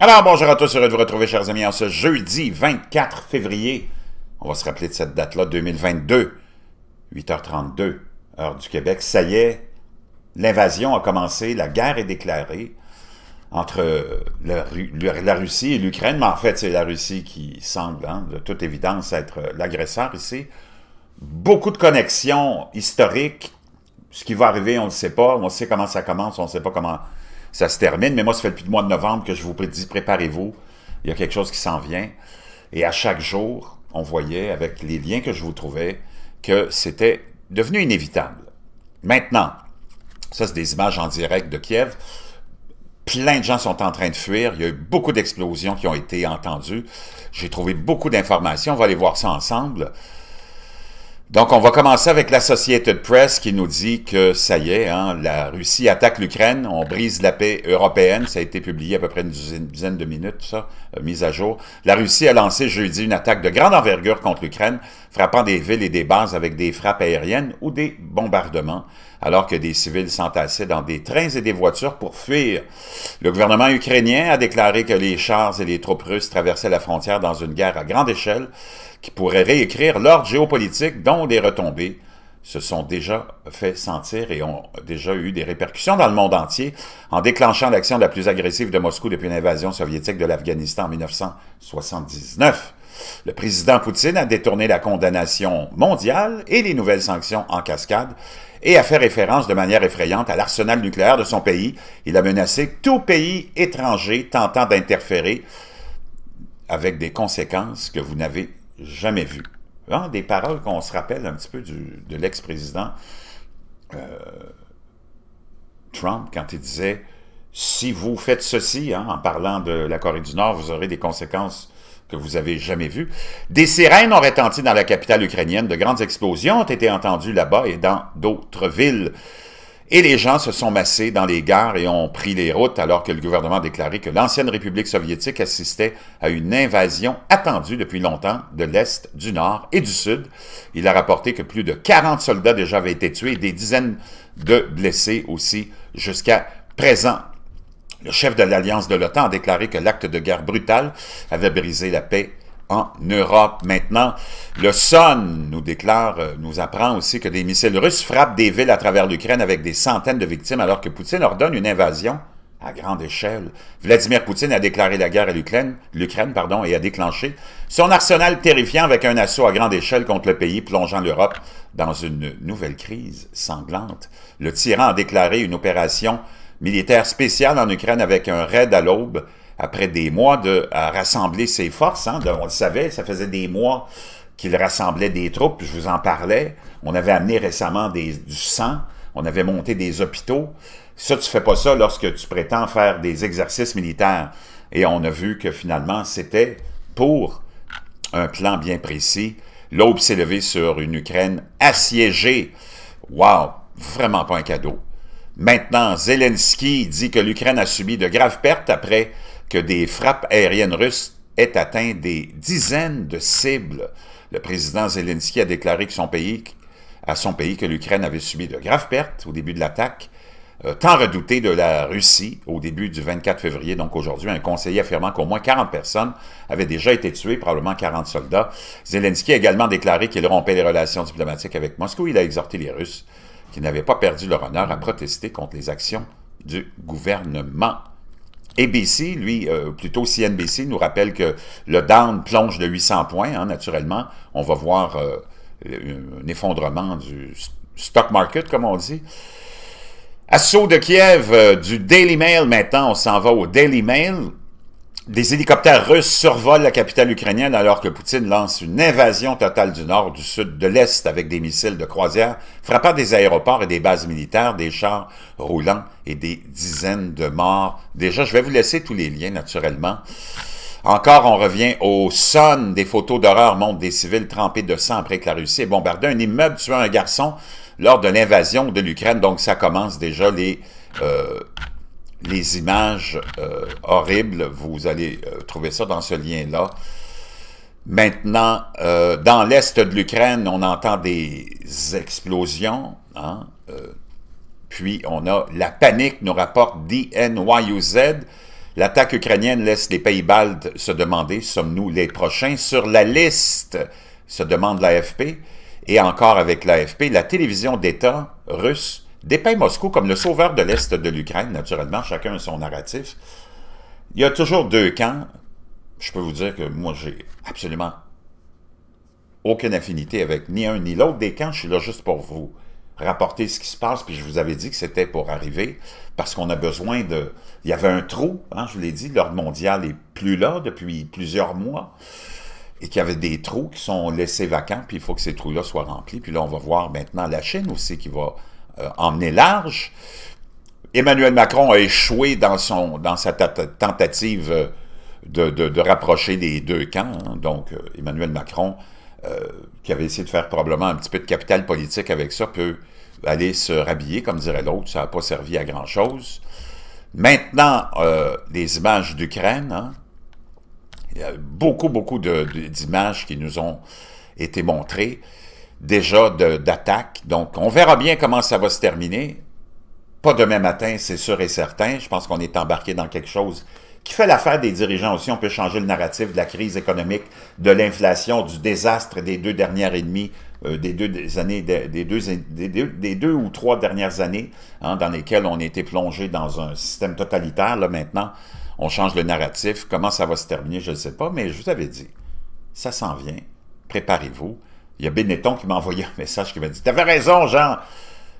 Alors, bonjour à tous, heureux de vous retrouver, chers amis, en ce jeudi 24 février. On va se rappeler de cette date-là, 2022, 8h32, heure du Québec. Ça y est, l'invasion a commencé, la guerre est déclarée entre euh, la, Russie et l'Ukraine, mais en fait, c'est la Russie qui semble, hein, de toute évidence, être euh, l'agresseur ici. Beaucoup de connexions historiques. Ce qui va arriver, on ne le sait pas. On sait comment ça commence, on ne sait pas comment ça se termine. Mais moi, ça fait depuis le mois de novembre que je vous dis préparez-vous, il y a quelque chose qui s'en vient. Et à chaque jour, on voyait avec les liens que je vous trouvais que c'était devenu inévitable. Maintenant, ça, c'est des images en direct de Kiev. Plein de gens sont en train de fuir. Il y a eu beaucoup d'explosions qui ont été entendues. J'ai trouvé beaucoup d'informations. On va aller voir ça ensemble. Donc, on va commencer avec l'Associated Press qui nous dit que ça y est, hein, la Russie attaque l'Ukraine, on brise la paix européenne. Ça a été publié à peu près une dizaine, de minutes, ça, euh, mise à jour. La Russie a lancé jeudi une attaque de grande envergure contre l'Ukraine, frappant des villes et des bases avec des frappes aériennes ou des bombardements alors que des civils s'entassaient dans des trains et des voitures pour fuir. Le gouvernement ukrainien a déclaré que les chars et les troupes russes traversaient la frontière dans une guerre à grande échelle qui pourrait réécrire l'ordre géopolitique dont les retombées se sont déjà fait sentir et ont déjà eu des répercussions dans le monde entier en déclenchant l'action la plus agressive de Moscou depuis l'invasion soviétique de l'Afghanistan en 1979. Le président Poutine a détourné la condamnation mondiale et les nouvelles sanctions en cascade et a fait référence de manière effrayante à l'arsenal nucléaire de son pays. Il a menacé tout pays étranger tentant d'interférer avec des conséquences que vous n'avez jamais vues. Hein, des paroles qu'on se rappelle un petit peu de l'ex-président euh, Trump quand il disait si vous faites ceci, hein, en parlant de la Corée du Nord, vous aurez des conséquences vous avez jamais vu. Des sirènes ont retenti dans la capitale ukrainienne. De grandes explosions ont été entendues là-bas et dans d'autres villes. Et les gens se sont massés dans les gares et ont pris les routes alors que le gouvernement déclaré que l'ancienne République soviétique assistait à une invasion attendue depuis longtemps de l'Est, du Nord et du Sud. Il a rapporté que plus de 40 soldats déjà avaient été tués et des dizaines de blessés aussi jusqu'à présent. Le chef de l'Alliance de l'OTAN a déclaré que l'acte de guerre brutal avait brisé la paix en Europe. Maintenant, le SON nous déclare, euh, nous apprend aussi que des missiles russes frappent des villes à travers l'Ukraine avec des centaines de victimes alors que Poutine ordonne une invasion à grande échelle. Vladimir Poutine a déclaré la guerre à l'Ukraine, l'Ukraine pardon, et a déclenché son arsenal terrifiant avec un assaut à grande échelle contre le pays, plongeant l'Europe dans une nouvelle crise sanglante. Le tyran a déclaré une opération militaire spécial en Ukraine avec un raid à l'aube après des mois de rassembler ses forces. Hein, on le savait, ça faisait des mois qu'il rassemblait des troupes, je vous en parlais. On avait amené récemment des, du sang, on avait monté des hôpitaux. Ça, tu fais pas ça lorsque tu prétends faire des exercices militaires. Et on a vu que finalement, c'était pour un plan bien précis. L'aube s'est levée sur une Ukraine assiégée. Wow! Vraiment pas un cadeau. Maintenant, Zelensky dit que l'Ukraine a subi de graves pertes après que des frappes aériennes russes aient atteint des dizaines de cibles. Le président Zelensky a déclaré que à son pays que l'Ukraine avait subi de graves pertes au début de l'attaque, euh, tant redoutée de la Russie au début du 24 février, donc aujourd'hui, un conseiller affirmant qu'au moins 40 personnes avaient déjà été tuées, probablement 40 soldats. Zelensky a également déclaré qu'il rompait les relations diplomatiques avec Moscou. Il a exhorté les Russes qui n'avaient pas perdu leur honneur à protester contre les actions du gouvernement. ABC, lui, euh, plutôt CNBC, nous rappelle que le Down plonge de 800 points. Hein, naturellement, on va voir euh, un effondrement du stock market, comme on dit. Assaut de Kiev, euh, du Daily Mail maintenant, on s'en va au Daily Mail. Des hélicoptères russes survolent la capitale ukrainienne alors que Poutine lance une invasion totale du nord, du sud, de l'est avec des missiles de croisière, frappant des aéroports et des bases militaires, des chars roulants et des dizaines de morts. Déjà, je vais vous laisser tous les liens naturellement. Encore, on revient au son. Des photos d'horreur montrent des civils trempés de sang après que la Russie ait bombardé un immeuble tuant un garçon lors de l'invasion de l'Ukraine. Donc, ça commence déjà les... Euh, les images euh, horribles, vous allez euh, trouver ça dans ce lien-là. Maintenant, euh, dans l'est de l'Ukraine, on entend des explosions. Hein, puis on a la panique, nous rapporte DNYUZ. L'attaque ukrainienne laisse les pays baltes se demander, sommes-nous les prochains sur la liste, se demande l'AFP. Et encore avec l'AFP, la télévision d'État russe dépeint Moscou comme le sauveur de l'Est de l'Ukraine. Naturellement, chacun a son narratif. Il y a toujours deux camps. Je peux vous dire que moi, j'ai absolument aucune affinité avec ni un ni l'autre des camps. Je suis là juste pour vous rapporter ce qui se passe, puis je vous avais dit que c'était pour arriver, parce qu'on a besoin de... Il y avait un trou, hein, je vous l'ai dit, l'ordre mondial est plus là depuis plusieurs mois, et qu'il y avait des trous qui sont laissés vacants, puis il faut que ces trous-là soient remplis. Puis là, on va voir maintenant la Chine aussi qui va emmené euh, large. Emmanuel Macron a échoué dans, son, dans sa tentative euh, de, rapprocher les deux camps. Hein. Donc, euh, Emmanuel Macron, qui avait essayé de faire probablement un petit peu de capital politique avec ça, peut aller se rhabiller, comme dirait l'autre. Ça n'a pas servi à grand-chose. Maintenant, les images d'Ukraine, hein. il y a beaucoup, beaucoup d'images qui nous ont été montrées déjà d'attaque. Donc, on verra bien comment ça va se terminer. Pas demain matin, c'est sûr et certain. Je pense qu'on est embarqué dans quelque chose qui fait l'affaire des dirigeants aussi. On peut changer le narratif de la crise économique, de l'inflation, du désastre des deux dernières et demie, euh, des deux années, des, deux, ou trois dernières années hein, dans lesquelles on a été plongé dans un système totalitaire. Là, maintenant, on change le narratif. Comment ça va se terminer, je ne sais pas, mais je vous avais dit, ça s'en vient. Préparez-vous. Il y a Benetton qui m'a envoyé un message qui m'a dit T'avais raison, Jean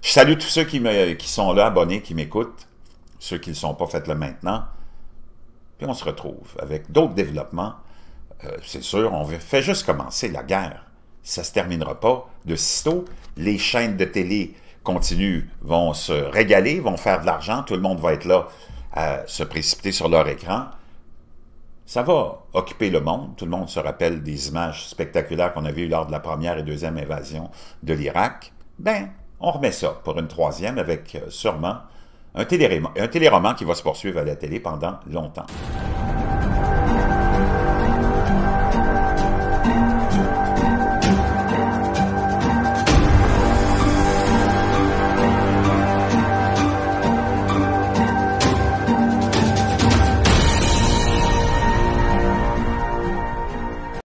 Je salue tous ceux qui, sont là, abonnés, qui m'écoutent, ceux qui ne sont pas faites le maintenant. Puis on se retrouve avec d'autres développements. Euh, c'est sûr, on fait juste commencer la guerre. Ça ne se terminera pas de sitôt. Les chaînes de télé continuent, vont se régaler, vont faire de l'argent, tout le monde va être là à se précipiter sur leur écran ça va occuper le monde. Tout le monde se rappelle des images spectaculaires qu'on a vues lors de la première et deuxième invasion de l'Irak. Ben, on remet ça pour une troisième avec euh, sûrement un, téléroman, un téléroman qui va se poursuivre à la télé pendant longtemps.